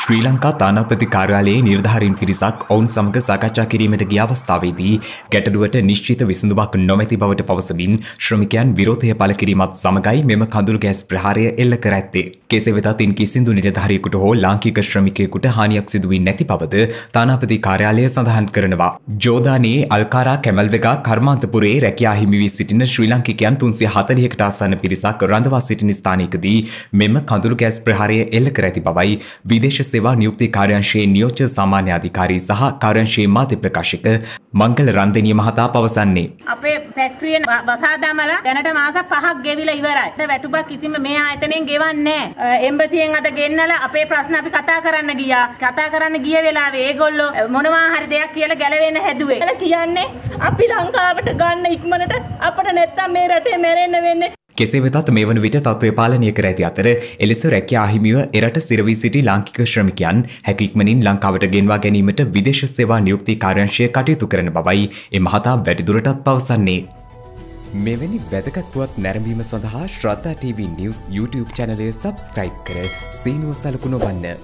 ශ්‍රී ලංකා තානාපති කාර්යාලයේ නිර්ධාරින් පිරිසක් ඔවුන් සමග සාකච්ඡා කිරීමට ගිය අවස්ථාවේදී ගැටලුවට නිශ්චිත විසඳුමක් නොමැති බවට පවසමින් ශ්‍රමිකයන් විරෝධය පළ කිරීමත් සමගයි මෙම කඳුළු ගෑස් ප්‍රහාරය එල්ල කර ඇත්තේ. කෙසේ වෙතත් ඉන් කිසිදු නිලධාරියෙකුට හෝ ලාංකික ශ්‍රමිකයෙකුට හානියක් සිදුවී නැති බවද තානාපති කාර්යාලය සඳහන් කරනවා. ජෝදානයේ අල්කාරා කැමල්වෙගා කර්මාන්තපුරේ රැකියා හිමි වී සිටින ශ්‍රී ලංකිකයන් තුන්සිය හතලියකට ආසන්න පිරිසක් රඳවා සිටින ස්ථානයකදී මෙම කඳුළු ගෑස් ප්‍රහාරය එල්ල කර ඇති බවයි විදේශ විශේෂ සේවා නියුක්ති කාර්යංශයේ නියෝජ්‍ය සාමාන්‍ය අධිකාරී සහ කාර්යංශයේ මාධ්‍ය ප්‍රකාශක මංගල රන්දෙනිය මහතා පවසන්නේ. අපේ ෆැක්ටරිය වසා දමලා දැනට මාස 5ක් ගෙවිලා ඉවරයි. වැටුපක් කිසිම මේ ආයතනයෙන් ගෙවන්නේ නැහැ. එම්බසියෙන් අද ගෙන්නලා අපේ ප්‍රශ්න අපි කතා කරන්න ගියා. කතා කරන්න ගිය වෙලාවේ ඒගොල්ලෝ මොනවා හරි දෙයක් කියලා ගැලවෙන්න හැදුවේ. කියලා කියන්නේ අපි ලංකාවට ගන්න ඉක්මනට අපිට නැත්තම් මේ රටේ මැරෙන්න වෙන්නේ. කෙසේ වෙතත් මේ වන විට තත්ත්වය පාලනය කර ඇති අතර එලෙස රැකියා අහිමිව එරට සිරවී සිටි ලාංකික ශ්‍රමිකයන් හැකික්මනින් ලංකාවට ගෙන්වා ගැනීමට විදේශ සේවා නියුක්ති කාර්යංශය කටයුතු කරන බවයි එ මහතා වැඩිදුරටත් පවසන්නේ. මෙවැනි වැදගත්පුවත් නැරඹීම සඳහා ශ්‍රද්ධා TV නිවස් YouTube චැනලය සබස්ක්‍රයිබ් කර සීනුව සලකුණු වන්න.